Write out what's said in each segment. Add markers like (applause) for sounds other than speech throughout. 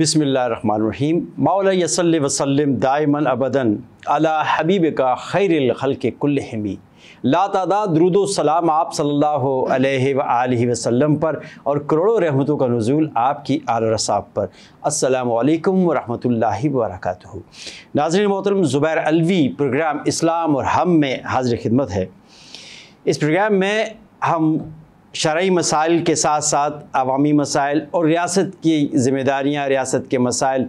बसमीम मौल वसलम दायमन अबदन अला हबीब का खैर खल के हमी लातादा सलाम आप सल्ला वसलम पर और करोड़ों रहमतों का नज़ुल आपकी आल रसाब पर असलकम वरहमल वरक नाजर मोहतरम ज़ुबैर अलवी प्रोग्राम इस्लाम और हम में हाजिर खिदमत है इस प्रोग्राम में हम शर्य मसाइल के साथ साथ अवामी मसाइल और रियासत की ज़िम्मेदारियाँ रियासत के मसाइल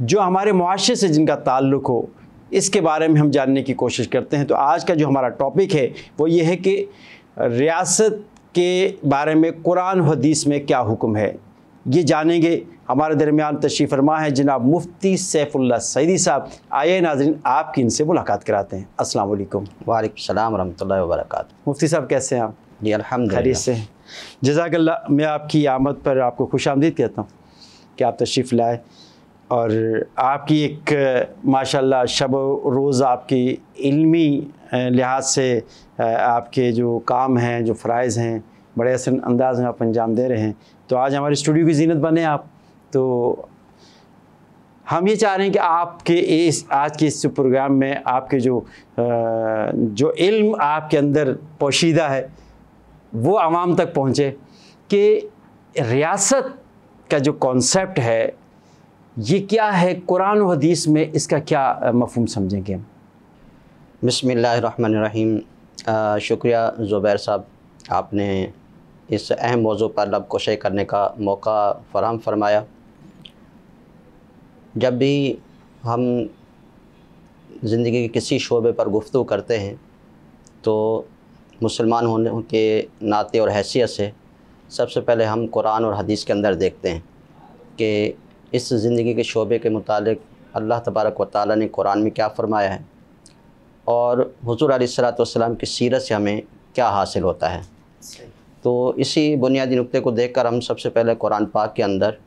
जो हमारे मुआशरे से जिनका ताल्लुक हो इसके बारे में हम जानने की कोशिश करते हैं तो आज का जो हमारा टॉपिक है वो ये है कि रियासत के बारे में कुरान हदीस में क्या हुक्म है ये जानेंगे हमारे दरमियान तशरीफ़ फरमा है जनाब मुफ्ती सैफुल्ला सईदी साहब आइए नाजरन आपकी इनसे मुलाकात कराते हैं असल वालेकुम वालेकुम सलाम मुफ्ती साहब कैसे हैं आप जी अलहमद खरीद से जजाकल्ला मैं आपकी आमद पर आपको खुश आमदीद कहता हूँ कि आप तशरीफ़ लाए और आपकी एक माशाल्लाह शब रोज़ आपकी इल्मी लिहाज से आपके जो काम हैं जो फ़रज़ हैं बड़े असर अंदाज में आप अंजाम दे रहे हैं तो आज हमारे स्टूडियो की जीनत बने आप तो हम ये चाह रहे हैं कि आपके इस आज के इस प्रोग्राम में आपके जो जो इल्म आपके अंदर पोशीदा है वो आवाम तक पहुँचे कि रियासत का जो कॉन्सेप्ट है ये क्या है कुरान हदीस में इसका क्या मफहम समझेंगे हम बसमीम शुक्रिया ज़ुबैर साहब आपने इस अहम मौजू पर लब कोशे करने का मौका फराम फरमाया जब भी हम ज़िंदगी के किसी शोबे पर गुफ्तु करते हैं तो मुसलमान होने के नाते और हैसियत से सबसे पहले हम कुरान और हदीस के अंदर देखते हैं कि इस ज़िंदगी के शोबे के मुतालिक अल्लाह तबारक व ताली ने कुरान में क्या फ़रमाया है और हजूर सलाम की सीरत से हमें क्या हासिल होता है तो इसी बुनियादी नुक़े को देख कर हम सबसे पहले कुरान पाक के अंदर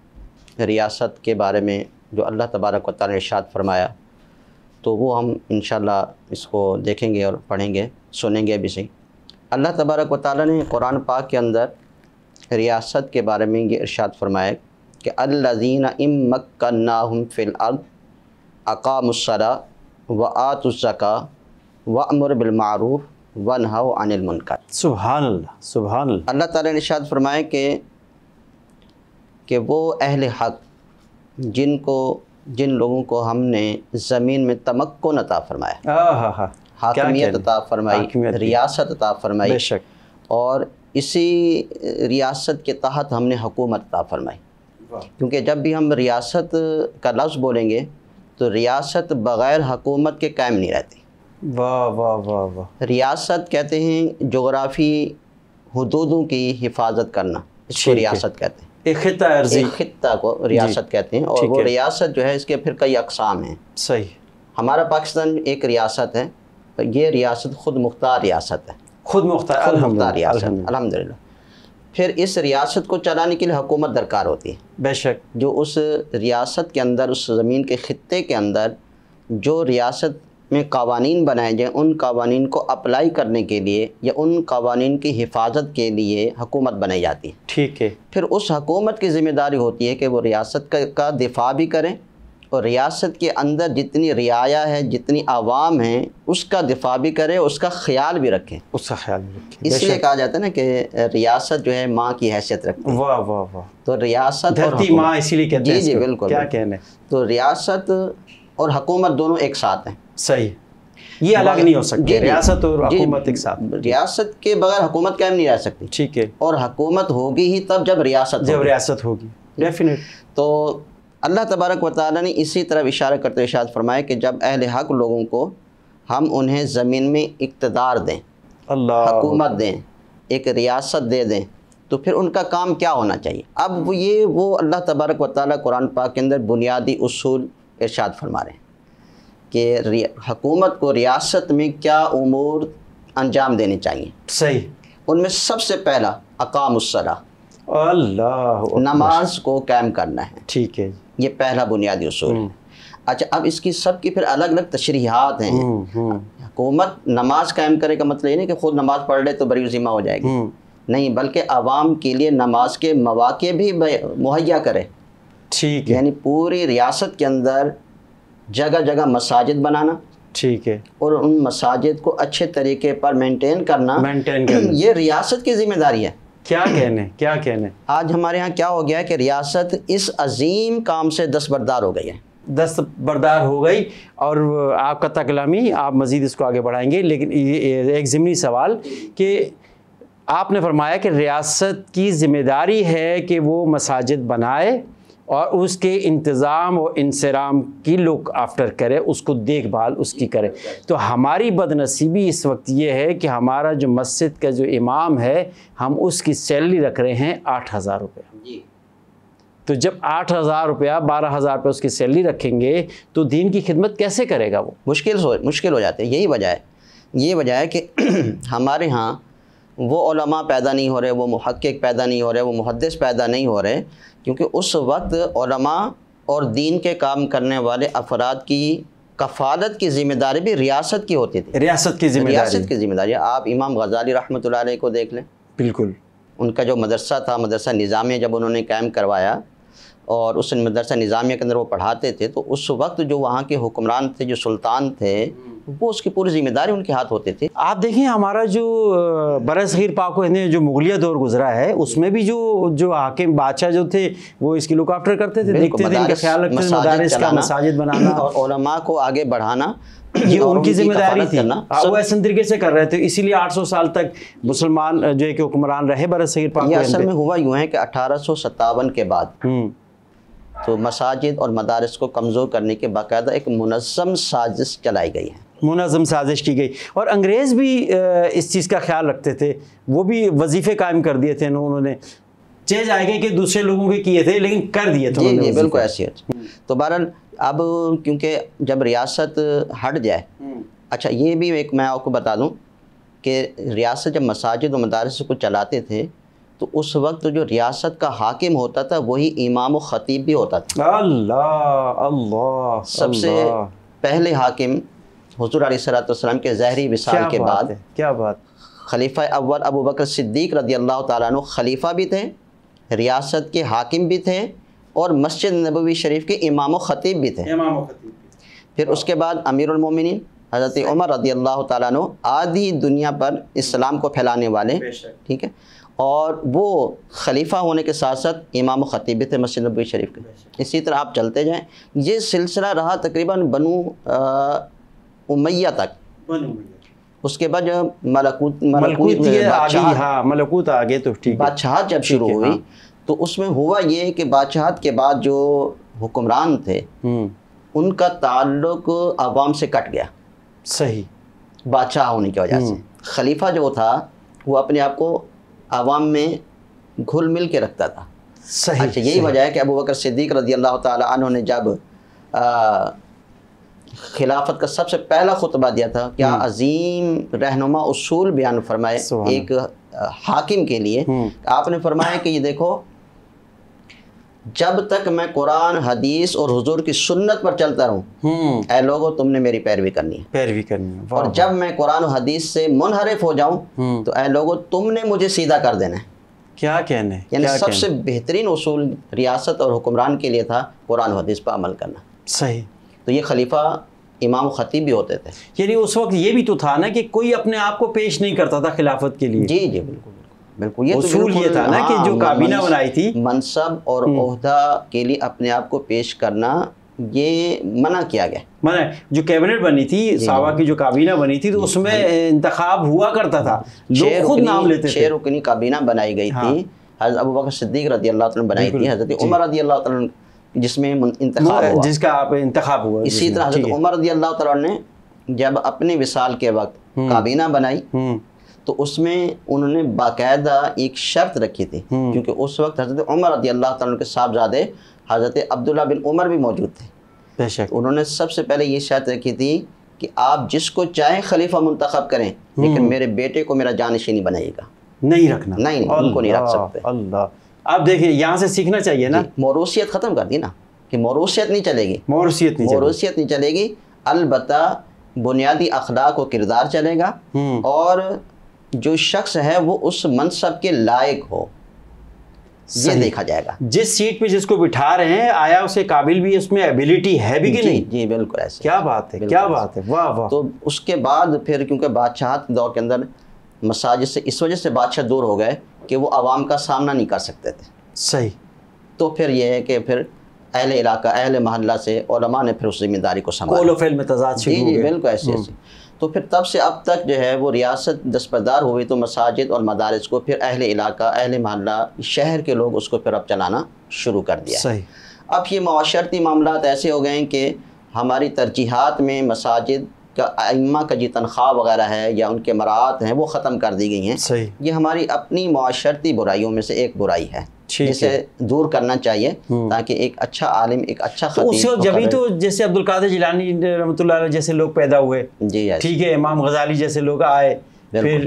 रियासत के बारे में जो अल्लाह तबारक वाली ने इर्शाद फरमाया तो वो हम इन इसको देखेंगे और पढ़ेंगे सुनेंगे भी सही अल्लाह तबारक व ताली ने कुरान पाक के अंदर रियासत के बारे में ये इर्शाद फरमाया कि अल्लाजीन इम ना हम फ़िल अकामसरा व आतुसका व अमर बिलमारूफ़ व नहा अनिल मुनकर सुबहान सुबह सुबहान अल्लाह ताली ने इर्शाद फरमाया कि कि वो अहल हक जिनको जिन लोगों को हमने ज़मीन में तमक्को नता फरमाया हाकमियत अता फरमाई रियासत अता फरमाई और इसी रियासत के तहत हमने हुकूमत अता फरमाई क्योंकि जब भी हम रियासत का लफ्ज़ बोलेंगे तो रियासत बग़ैर हकूमत के कायम नहीं रहती वाह वाह वाह वाह रियासत कहते हैं जोग्राफ़ी हदूदों की हिफाजत करना इसको रियासत कहते हैं एक खत्ता अर्जी एक खत्ता को रियासत कहते हैं और वो रियासत जो है इसके फिर कई अकसाम हैं सही हमारा पाकिस्तान एक रियासत है तो ये रियासत ख़ुद मुख्तार रियासत है खुद मुख्तार खुद मुख्तार रियासत अलहमदिल्ला फिर इस रियासत को चलाने के लिए हुकूमत दरकार होती है बेशक जो उस रियासत के अंदर उस ज़मीन के ख़त्े के अंदर जो रियासत में कवानीन बनाए जाएँ उन कवानीन को अप्लाई करने के लिए या उन कवानीन की हिफाजत के लिए हकूमत बनाई जाती है ठीक है फिर उस हकूमत की ज़िम्मेदारी होती है कि वो रियासत का दिफा भी करें और रियासत के अंदर जितनी रियाया है जितनी आवाम है उसका दिफा भी करें उसका ख्याल भी रखें उसका ख्याल भी रखें इसलिए कहा जाता है ना कि रियासत जो है माँ की हैसियत रखती है वाह वाह वाह तो रियासत धरती माँ इसीलिए कहते हैं जी जी बिल्कुल क्या कहने तो रियासत और हुकूमत दोनों एक साथ हैं सही ये अलग नहीं हो सकती रियासत और हुकूमत एक साथ रियासत के बगैर हुकूमत कायम नहीं रह सकती ठीक है और हुकूमत होगी ही तब जब रियासत जब रियासत होगी डेफिनेट तो अल्लाह तबारक व ताली ने इसी तरह इशारा करते इशाद फरमाया कि जब अहल हक लोगों को हम उन्हें ज़मीन में इकतदार दें हकूमत दें एक रियासत दे दें तो फिर उनका काम क्या होना चाहिए अब ये वो अल्लाह तबारक व ताली कुरान पाक के अंदर बुनियादी असूल इरशाद फरमा रहे हैं कि हकूमत को रियासत में क्या उमूर अंजाम देने चाहिए सही उनमें सबसे पहला अकाम अल्लाह नमाज को कायम करना है ठीक है ये पहला बुनियादी असूल है हम्म। अच्छा अब इसकी सब की फिर अलग अलग तशरीहत हैं हम्म, हम्म। हुकूमत नमाज कायम करे का मतलब ये नहीं कि खुद नमाज पढ़ ले तो बरी ज़िम्मा हो जाएगी नहीं बल्कि आवाम के लिए नमाज के मौाक़े भी मुहैया करे ठीक है यानी पूरी रियासत के अंदर जगह जगह मसाजिद बनाना ठीक है और उन मसाजिद को अच्छे तरीके पर मेंटेन करना मेंटेन करना (clears throat) ये रियासत की जिम्मेदारी है क्या कहने क्या कहने आज हमारे यहाँ क्या हो गया है कि रियासत इस अजीम काम से दस्तबरदार हो गई है दस्त बरदार हो गई और आपका तकलामी आप मज़ीद इसको आगे बढ़ाएंगे लेकिन ये एक ज़िमनी सवाल कि आपने फरमाया कि रियासत की जिम्मेदारी है कि वो मसाजिद बनाए और उसके इंतज़ाम और इंसराम की लुक आफ्टर करे उसको देखभाल उसकी करे तो हमारी बदनसीबी इस वक्त ये है कि हमारा जो मस्जिद का जो इमाम है हम उसकी सैलरी रख रहे हैं आठ हज़ार रुपये तो जब आठ हज़ार रुपया बारह हज़ार रुपये उसकी सैलरी रखेंगे तो दीन की खिदमत कैसे करेगा वो मुश्किल हो मुश्किल हो जाते हैं यही वजह है ये वजह है कि (clears throat) हमारे यहाँ वो पैदा नहीं हो रहे वो महक्क पैदा नहीं हो रहे वो मुहदस पैदा नहीं हो रहे क्योंकि उस वक्त और दीन के काम करने वाले अफराद की कफालत की जिम्मेदारी भी रियासत की होती थी रियासत की जिम्मेदारी रियासत की जिम्मेदारी आप इमाम गजाली रहमत को देख लें बिल्कुल उनका जो मदरसा था मदरसा निज़ामिया जब उन्होंने कायम करवाया और उस मदरसा निज़ामिया के अंदर वो पढ़ाते थे तो उस वक्त जो वहाँ के हुक्मरान थे जो सुल्तान थे वो उसकी पूरी जिम्मेदारी उनके हाथ होते थे आप देखें हमारा जो बर पाक जो मुगलिया दौर गुजरा है उसमें भी जो जो हाकिम बादशाह जो थे वो इसकी लुकआफ्टर करते थे देखते थे इनका ख्याल मसाजिद बनाना (clears throat) और को आगे बढ़ाना (clears throat) ये उनकी जिम्मेदारी थी वो ऐसे तरीके से कर रहे थे इसीलिए 800 साल तक मुसलमान जो है कि हुक्मरान रहे बरत सगीर असल में हुआ यूं है कि अठारह के बाद हम्म। तो मसाजिद और मदारस को कमज़ोर करने के बाकायदा एक मुनज़म साजिश चलाई गई है मुनाजम साजिश की गई और अंग्रेज़ भी इस चीज़ का ख्याल रखते थे वो भी वजीफ़े कायम कर दिए थे उन्होंने चेज आए गए कि दूसरे लोगों के किए थे लेकिन कर दिए थे जी जी बिल्कुल ऐसी हम्म। तो बहर अब क्योंकि जब रियासत हट जाए हम्म। अच्छा ये भी एक मैं आपको बता दूँ कि रियासत जब मसाजिद मदारस को चलाते थे तो उस वक्त जो रियासत का हाकिम होता था वही इमाम व ख़तीब भी होता था अल्लाह अल्लाह सबसे पहले हाकिम हजूर सलाम के ज़हरी विशाल के बाद क्या बात खलीफा अव्वल अबू बकर सिद्दीक रदी अल्लाह तु खलीफा भी थे रियासत के हाकिम भी थे और मस्जिद नबी शरीफ के इमाम ख़तीब भी थे इमाम फिर उसके बाद अमीरमिन हज़रत उमर रदी अल्लाह तु आधी दुनिया पर इस्लाम को फैलाने वाले ठीक है और वो खलीफा होने के साथ साथ इमाम ख़तीब थे मस्जिद नबी शरीफ के इसी तरह आप चलते जाएँ ये सिलसिला रहा तकरीबन बनु उमैया तक उसके बाद जब मलकूत मलकूत बादशाह हाँ मलकूत आगे तो ठीक बादशाह जब शुरू हुई हाँ। तो उसमें हुआ ये कि बादशाह के बाद जो हुक्मरान थे हम्म। उनका ताल्लुक आवाम से कट गया सही बादशाह होने की वजह से हम्म। खलीफा जो था वो अपने आप को आवाम में घुल मिल के रखता था सही अच्छा यही वजह है कि अबू बकर सिद्दीक रजी अल्लाह तु ने जब खिलाफत का सबसे पहला खुतबा दिया था क्या हम्म। अजीम रहनुमा उसूल बयान फरमाए एक हाकिम के लिए हम्म। आपने फरमाया कि ये देखो जब तक मैं कुरान हदीस और हुजूर की सुन्नत पर चलता रहूं हम्म। ऐ लोगों तुमने मेरी पैरवी करनी है पैरवी करनी है और जब मैं कुरान हदीस से मुनहरिफ हो जाऊं तो ऐ लोगो तुमने मुझे सीधा कर देना है क्या कहने यानी सबसे बेहतरीन उसूल रियासत और हुक्मरान के लिए था कुरान हदीस पर अमल करना सही तो ये खलीफा इमाम ख़तीब भी होते थे यानी उस वक्त ये भी तो था ना कि कोई अपने आप को पेश नहीं करता था खिलाफत के लिए जी जी बिल्कुल बिल्कुल ये तो उसूल तो ये था ना कि जो हाँ, काबीना बनाई थी मनसब और अहदा हम्म। के लिए अपने आप को पेश करना ये मना किया गया मना जो कैबिनेट बनी थी सावा की जो काबीना बनी थी तो उसमें इंतखब हुआ करता था खुद नाम लेते थे काबीना बनाई गई थी हाँ। हज़रत अबू बकर सिद्दीक रदी अल्लाह बनाई थी हज़रत उमर रदी अल्लाह जिसमें जिसका आप इंतखब हुआ इसी तरह हजरत उमर रदी अल्लाह तला ने जब अपने विशाल के वक्त हम्म। काबीना बनाई हम्म। तो उसमें उन्होंने बाकायदा एक शर्त रखी थी हम्म। क्योंकि उस वक्त हज़रत उमर रदी अल्लाह तला के साहबजादे हज़रत अब्दुल्ला बिन उमर भी मौजूद थे बेशक उन्होंने सबसे पहले ये शर्त रखी थी कि आप जिसको चाहे खलीफा मुंतखब करें लेकिन मेरे बेटे को मेरा जानशी नहीं बनाइएगा नहीं रखना नहीं, नहीं उनको नहीं रख सकते अल्लाह आप देखिए यहाँ से सीखना चाहिए ना मौरूसियत ख़त्म कर दी ना कि मौरूसियत नहीं चलेगी मोरूसियत नहीं नहीं चलेगी अलबत् बुनियादी अखलाक व किरदार चलेगा हम्म। और जो शख्स है वो उस मनसब के लायक हो ये देखा जाएगा जिस सीट पे जिसको बिठा रहे हैं आया उसे काबिल भी उसमें एबिलिटी है भी कि नहीं जी बिल्कुल ऐसे क्या बात है क्या बात है वाह वाह तो उसके बाद फिर क्योंकि बादशाह दौर के अंदर मसाजिद से इस वजह से बादशाह दूर हो गए कि वो आवाम का सामना नहीं कर सकते थे सही तो फिर यह है कि फिर अहल इलाका अहल महल्ला से ओलमा ने फिर उस जिम्मेदारी को संभाला में जी जी बिल्कुल ऐसे हम्म। ऐसे तो फिर तब से अब तक जो है वो रियासत दस्परदार हुई तो मसाजिद और मदारस को फिर अहल इलाका अहल महल्ला शहर के लोग उसको फिर अब चलाना शुरू कर दिया सही अब ये माशरती मामला ऐसे हो गए कि हमारी तरजीहत में मसाजिद का अम्मा का जी तनख्वाह वगैरह है या उनके मरात हैं वो ख़त्म कर दी गई हैं ये हमारी अपनी माशरती बुराइयों में से एक बुराई है जिसे दूर करना चाहिए हम्म। ताकि एक अच्छा आलिम एक अच्छा तो उस वक्त जब तो जैसे अब्दुल कादिर जिलानी रमत जैसे लोग पैदा हुए जी ठीक है इमाम गजाली जैसे लोग आए फिर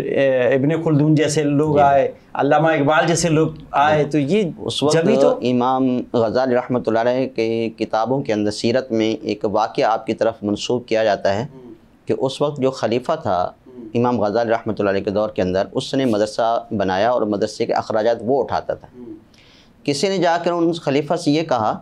इबन खुलदून जैसे लोग आए अल्लामा इकबाल जैसे लोग आए तो ये उस वक्त जब तो इमाम गजाली रहमत के किताबों के अंदर सीरत में एक वाक़ आपकी तरफ मनसूब किया जाता है कि उस वक्त जो खलीफा था हम्म। इमाम गज़ाल रहमत के दौर के अंदर उसने मदरसा बनाया और मदरसे के अखराज वो उठाता था हम्म। किसी ने जाकर उन खलीफा से ये कहा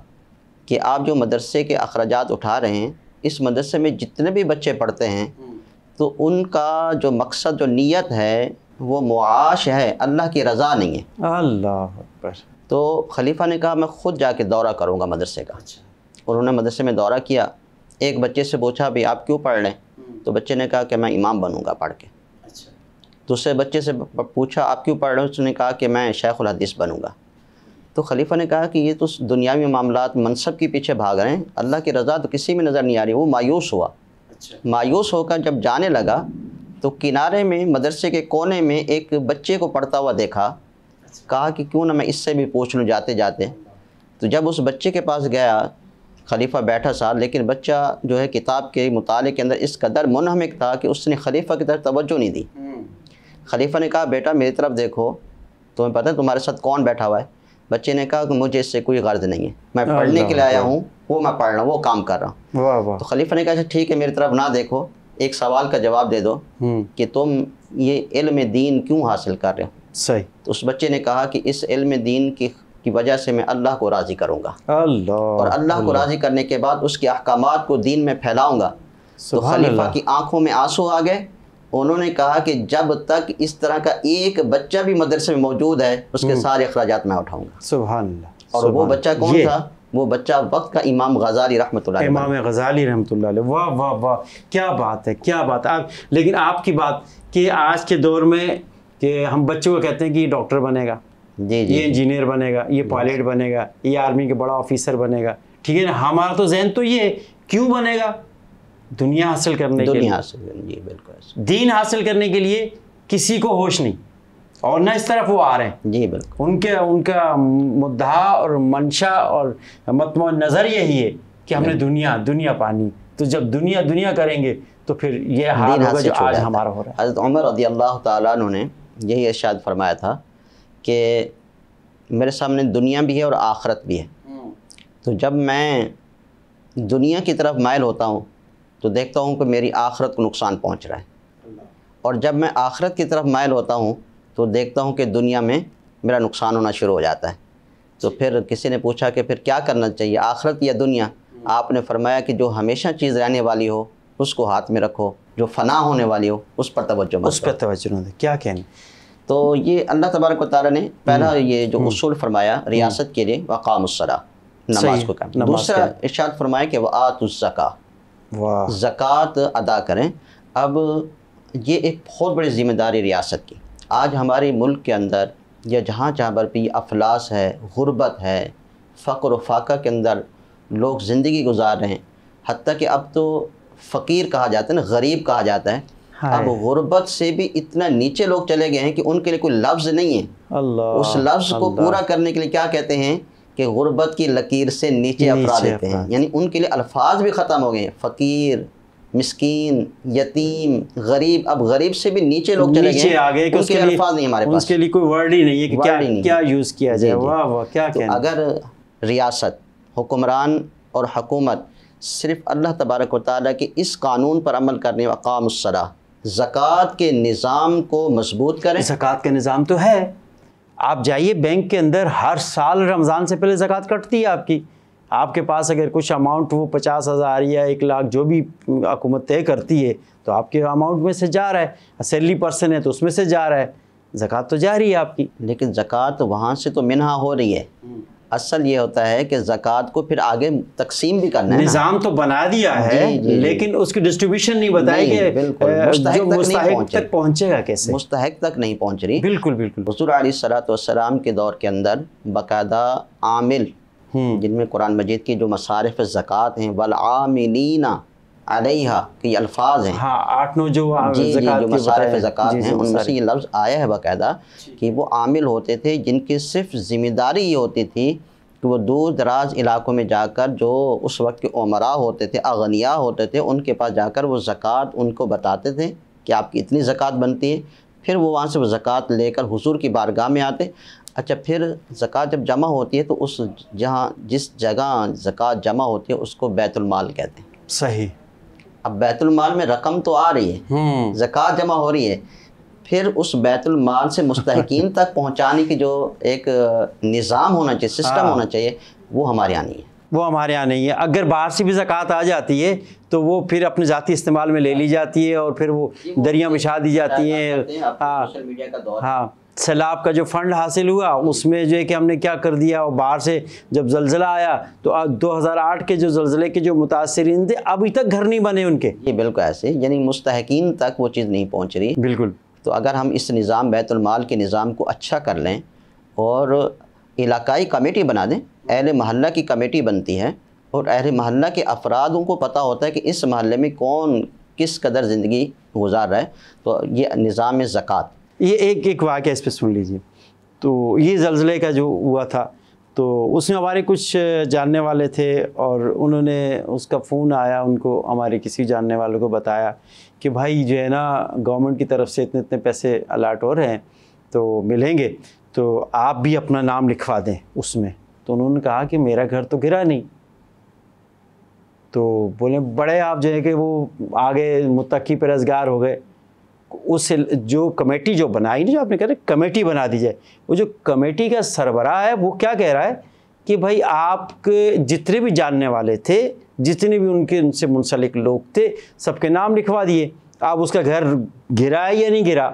कि आप जो मदरसे के अखराज उठा रहे हैं इस मदरसे में जितने भी बच्चे पढ़ते हैं हम्म। तो उनका जो मकसद जो नीयत है वो मुआश है अल्लाह की रज़ा नहीं है अल्लाह तो खलीफा ने कहा मैं ख़ुद जाके दौरा करूँगा मदरसे का अच्छा। उन्होंने मदरसे में दौरा किया एक बच्चे से पूछा भाई आप क्यों पढ़ लें तो बच्चे ने कहा कि मैं इमाम बनूँगा पढ़ के अच्छा दूसरे तो बच्चे से पूछा आप क्यों पढ़ रहे हो उसने कहा कि मैं शेखुल हदीस बनूँगा तो खलीफा ने कहा कि ये तो दुनियावी मामला मनसब के पीछे भाग रहे हैं अल्लाह की रज़ा तो किसी में नज़र नहीं आ रही वो मायूस हुआ अच्छा। मायूस होकर जब जाने लगा तो किनारे में मदरसे के कोने में एक बच्चे को पढ़ता हुआ देखा अच्छा। कहा कि क्यों ना मैं इससे भी पूछ लूँ जाते जाते तो जब उस बच्चे के पास गया खलीफा बैठा सा लेकिन बच्चा जो है किताब के मुताले के अंदर इस कदर मुनहमिक था कि उसने खलीफा की तरफ तवज्जो नहीं दी हम्म। खलीफा ने कहा बेटा मेरी तरफ देखो तुम्हें पता है तुम्हारे साथ कौन बैठा हुआ है बच्चे ने कहा कि मुझे इससे कोई गर्ज नहीं है मैं पढ़ने के लिए आया हूँ वो मैं पढ़ रहा हूँ वो काम कर रहा हूँ तो खलीफा ने कहा अच्छा, ठीक है मेरी तरफ ना देखो एक सवाल का जवाब दे दो हम्म। कि तुम ये इल्म दीन क्यों हासिल कर रहे हो सही तो उस बच्चे ने कहा कि इस इल्म दीन की की वजह से मैं अल्लाह को राज़ी करूँगा अल्लाह और अल्लाह को राज़ी करने के बाद उसके अहकाम को दीन में फैलाऊँगा तो खलीफा की आंखों में आंसू आ गए उन्होंने कहा कि जब तक इस तरह का एक बच्चा भी मदरसे में मौजूद है उसके हम्म। सारे अखराज मैं उठाऊंगा सुबह और वो बच्चा कौन था वो बच्चा वक्त का इमाम गजाली रहमत इमाम गजाली रहमत वाह वाह वाह क्या बात है क्या बात आप लेकिन आपकी बात कि आज के दौर में कि हम बच्चों को कहते हैं कि डॉक्टर बनेगा जी जी ये इंजीनियर बनेगा ये पायलट बनेगा ये आर्मी के बड़ा ऑफिसर बनेगा ठीक है ना हमारा तो जहन तो ये क्यों बनेगा दुनिया हासिल करने दुनिया के लिए हासिल करने बिल्कुल दीन हासिल करने के लिए किसी को होश नहीं और ना इस तरफ वो आ रहे हैं जी बिल्कुल उनके उनका मुद्दा और मंशा और मतम नज़र यही है कि हमने दुनिया दुनिया पानी तो जब दुनिया दुनिया करेंगे तो फिर ये हाल होगा जो आज हमारा हो रहा है हज़रत उमर रदी अल्लाह तुमने यही इर्शाद फरमाया था कि मेरे सामने दुनिया भी है और आखरत भी है हम्म। तो जब मैं दुनिया की तरफ मायल होता हूँ तो देखता हूँ कि मेरी आखरत को नुकसान पहुँच रहा है और जब मैं आखरत की तरफ मायल होता हूँ तो देखता हूँ कि दुनिया में मेरा नुकसान होना शुरू हो जाता है तो फिर किसी ने पूछा कि फिर क्या करना चाहिए आखरत या दुनिया हम्म। आपने फरमाया कि जो हमेशा चीज़ रहने वाली हो उसको हाथ में रखो जो फना होने वाली हो उस पर तवज्जो उस पर तवज्जो क्या कहना तो ये अल्लाह तबारक ने पहला हम्म, ये जो हम्म, उसूल फरमाया हम्म। रियासत के लिए वकाम दूसरा इर्शाद फरमाया कि वातुज़का ज़क़़त अदा करें अब ये एक बहुत बड़ी ज़िम्मेदारी रियासत की आज हमारे मुल्क के अंदर या जहाँ जहाँ पर भी अफलास है गुरबत है फ़क्र फाका के अंदर लोग ज़िंदगी गुजार रहे हैं हती कि अब तो फ़कीर कहा जाता है ना गरीब कहा जाता है अब गुर्बत से भी इतना नीचे लोग चले गए हैं कि उनके लिए कोई लफ्ज़ नहीं है अल्लाह उस लफ्ज़ को पूरा करने के लिए क्या कहते हैं कि गुर्बत की लकीर से नीचे अपरा देते हैं यानी उनके लिए अल्फाज भी ख़त्म हो गए हैं फ़कीर मिसकीन यतीम गरीब अब गरीब से भी नीचे लोग चले नीचे आ गए उसके अल्फाज नहीं हमारे पास उसके लिए कोई वर्ड ही नहीं है कि क्या क्या यूज़ किया जाए वाह वाह क्या तो अगर रियासत हुक्मरान और हकूमत सिर्फ अल्लाह तबारक व ताली के इस कानून पर अमल करने वाकाम सरा ज़क़़त के निज़ाम को मजबूत करें जक़ात का निज़ाम तो है आप जाइए बैंक के अंदर हर साल रमज़ान से पहले जक़ात कटती है आपकी आपके पास अगर कुछ अमाउंट वो पचास हज़ार या एक लाख जो भी हुकूमत तय करती है तो आपके अमाउंट में से जा रहा है सैलरी पर्सन है तो उसमें से जा रहा है जक़ात तो जा रही है आपकी लेकिन जक़ात वहाँ से तो मिनहा हो रही है हम्म। असल ये होता है कि जक़ात को फिर आगे तकसीम भी करना है निज़ाम तो बना दिया है जी, जी, लेकिन उसकी डिस्ट्रीब्यूशन नहीं बताया कि मुस्तहक तक, कैसे मुस्तहक तक नहीं पहुँच रही बिल्कुल बिल्कुल हजूर सलाम के दौर के अंदर बाकायदा आमिल हम्म। जिनमें कुरान मजीद की जो मसारफ़ ज़क़़त हैं वल आमिलीना अलैहा के अल्फाज हैं हाँ आठ नौ जो जी जी जो मसारफ ज़क़़त हैं उनमें से ये लफ्ज़ आया है बाकायदा कि वो आमिल होते थे जिनकी सिर्फ ज़िम्मेदारी ये होती थी कि वो दूर दराज इलाकों में जाकर जो उस वक्त के उमरा होते थे अगनिया होते थे उनके पास जाकर वो ज़क़़त उनको बताते थे कि आपकी इतनी ज़क़़त बनती है फिर वो वहाँ से वो ज़क़़त लेकर हुजूर की बारगाह में आते अच्छा फिर ज़क़़त जब जमा होती है तो उस जहाँ जिस जगह ज़क़़त जमा होती है उसको बैतुलमाल कहते हैं सही अब बैतुलमाल में रकम तो आ रही है हम्म। ज़क़़त जमा हो रही है फिर उस बैतुलमाल से मुस्तकिन तक पहुँचाने की जो एक निज़ाम होना चाहिए सिस्टम हाँ। होना चाहिए वो हमारे यहाँ नहीं है वो हमारे यहाँ नहीं है अगर बाहर से भी जक़ात आ जाती है तो वो फिर अपने ज़ाती इस्तेमाल में ले ली जाती है और फिर वो दरिया बिछा दी जाती है हाँ सैलाब का जो फ़ंड हासिल हुआ उसमें जो है कि हमने क्या कर दिया और बाहर से जब जलजिला आया तो हज़ार 2008 के जो जलजिले के जो मुतासरी थे अभी तक घर नहीं बने उनके ये बिल्कुल ऐसे यानी मुस्तकिन तक वो चीज़ नहीं पहुँच रही बिल्कुल तो अगर हम इस निज़ाम बैतुलमाल के निज़ाम को अच्छा कर लें और इलाकई कमेटी बना दें अहल महल्ला की कमेटी बनती है और अहल महल्ला के अफरादों को पता होता है कि इस महल में कौन किस कदर ज़िंदगी गुजार रहा है तो ये निज़ाम ज़क़़त ये एक एक वाक्य इस पर सुन लीजिए तो ये जलजिले का जो हुआ था तो उसमें हमारे कुछ जानने वाले थे और उन्होंने उसका फ़ोन आया उनको हमारे किसी जानने वाले को बताया कि भाई जो है ना गवर्नमेंट की तरफ से इतने इतने पैसे अलाट हो रहे हैं तो मिलेंगे तो आप भी अपना नाम लिखवा दें उसमें तो उन्होंने कहा कि मेरा घर तो गिरा नहीं तो बोले बड़े आप जो है कि वो आगे मुतकी पर रोजगार हो गए उस जो कमेटी जो बनाई ना जो आपने कह रहे कमेटी बना दी जाए वो जो कमेटी का सरबराह है वो क्या कह रहा है कि भाई आपके जितने भी जानने वाले थे जितने भी उनके उनसे मुंसलिक लोग थे सबके नाम लिखवा दिए आप उसका घर घिरा है या नहीं घिरा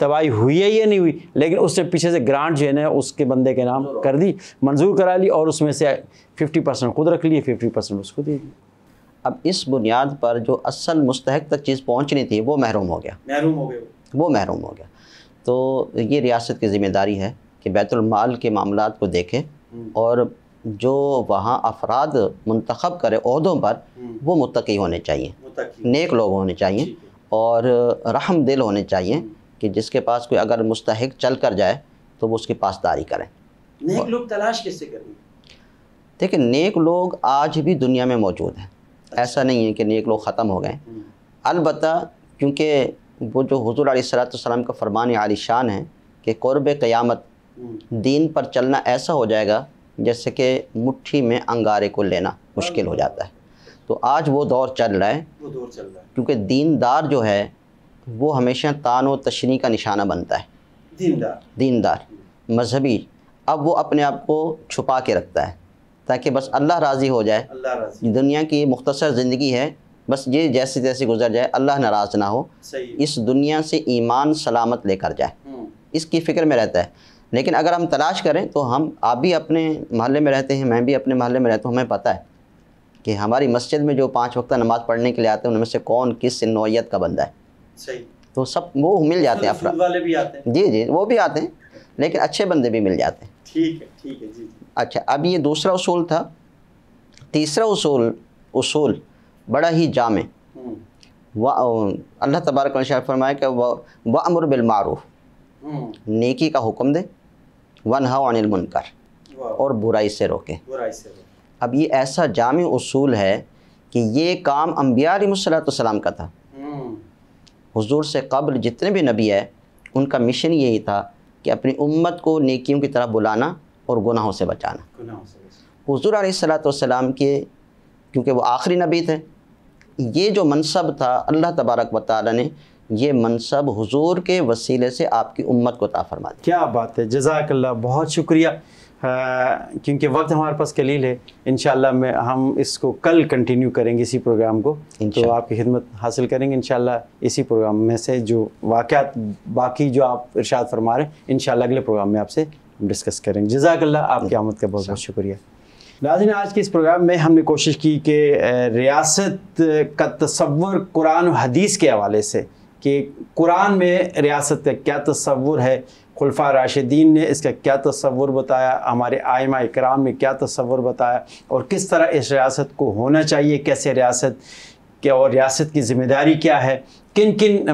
तबाही हुई है या नहीं हुई लेकिन उसने पीछे से ग्रांट जो है ना उसके बंदे के नाम कर दी मंजूर करा ली और उसमें से 50 परसेंट खुद रख लिए 50 परसेंट उसको दे दिए अब इस बुनियाद पर जो असल मुस्तक तक चीज़ पहुँचनी थी वो महरूम हो गया महरूम हो गया वो महरूम हो गया तो ये रियासत की ज़िम्मेदारी है कि बैतुलमाल के मामला को देखें हम्म। और जो वहाँ अफराद मंतखब करे अहदों पर हम्म। वो मुतकी होने चाहिए नेक लोग होने चाहिए और रहम दिल होने चाहिए हम्म। कि जिसके पास कोई अगर मुस्तक चल कर जाए तो वो उसकी पासदारी करें नेक लोग तलाश किससे करें देखिए नेक लोग आज भी दुनिया में मौजूद हैं ऐसा नहीं है कि नेक लोग ख़त्म हो गए हम्म। अलबत् क्योंकि वो जो हजूर सलाम का फरमान आलिशान है कि क़ुरब क़यामत हम्म। दीन पर चलना ऐसा हो जाएगा जैसे कि मुट्ठी में अंगारे को लेना मुश्किल हो जाता है तो आज वो दौर चल रहा है वो दौर चल रहा है क्योंकि दीनदार जो है वो हमेशा तान व तशनी का निशाना बनता है दीनदार दीनदार मजहबी अब वो अपने आप को छुपा के रखता है ताकि बस अल्लाह राज़ी हो जाए राजी। दुनिया की मुख्तसर ज़िंदगी है बस ये जैसे तैसे गुजर जाए अल्लाह नाराज़ ना हो इस दुनिया से ईमान सलामत लेकर जाए हम्म। इसकी फ़िक्र में रहता है लेकिन अगर हम तलाश करें तो हम आप भी अपने महल्ले में रहते हैं मैं भी अपने महल में रहता हूँ हमें पता है कि हमारी मस्जिद में जो पाँच वक्त नमाज़ पढ़ने के लिए आते हैं उनमें से कौन किस नौीयत का बंदा है सही तो सब वो मिल जाते हैं अफरा वाले भी आते हैं जी जी वो भी आते हैं लेकिन अच्छे बंदे भी मिल जाते हैं ठीक है ठीक है जी अच्छा अब ये दूसरा उसूल था तीसरा उसूल उसूल बड़ा ही जाम है हम्म। अल्लाह तबारक शाह फरमाया कि व अमर बिलमारूफ हम्म। नेकी का हुक्म दे वन हाउ अनिल मुनकर और बुराई से रोके अब ये ऐसा जाम उसूल है कि ये काम अम्बियासलाम का था हजूर हम्म। से कबल जितने भी नबी है उनका मिशन यही था कि अपनी उम्मत को नेकियों की तरफ बुलाना और गुनाहों से बचाना हजूर सलाम के क्योंकि वो आखिरी नबी थे ये जो मनसब था अल्लाह तबारक व ताली ने ये मनसब हुजूर के वसीले से आपकी उम्मत को ता फरमा दिया क्या बात है जजाकल्ला बहुत शुक्रिया क्योंकि वक्त हमारे पास कलील है इन मैं हम इसको कल कंटिन्यू करेंगे इसी प्रोग्राम को तो आपकी खिदमत हासिल करेंगे इन इसी प्रोग्राम में से जो वाक़ बाकी जो आप इर्शाद फरमा रहे हैं इन अगले प्रोग्राम में आपसे हम डिस्कस करेंगे जजाकल्ला आपकी आमद का बहुत बहुत अच्छा। शुक्रिया नाजिन आज के इस प्रोग्राम में हमने कोशिश की कि रियासत का तस्वुर कुरान हदीस के हवाले से कि कुरान में रियासत का क्या तस्वुर है खुलफा राशिदीन ने इसका क्या तस्वुर बताया हमारे आयमा इकराम ने क्या तस्वुर बताया और किस तरह इस रियासत को होना चाहिए कैसे रियासत क्या और रियासत की ज़िम्मेदारी क्या है किन किन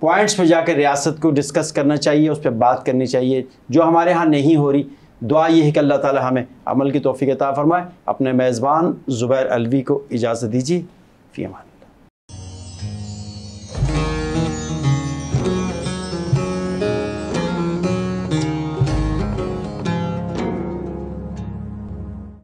पॉइंट्स पे जाकर रियासत को डिस्कस करना चाहिए उस पर बात करनी चाहिए जो हमारे यहाँ नहीं हो रही दुआ यह है कि अल्लाह ताला हमें अमल की तोफ़ी अता फरमाए अपने मेज़बान ज़ुबैर अलवी को इजाज़त दीजिए फ़ी अमान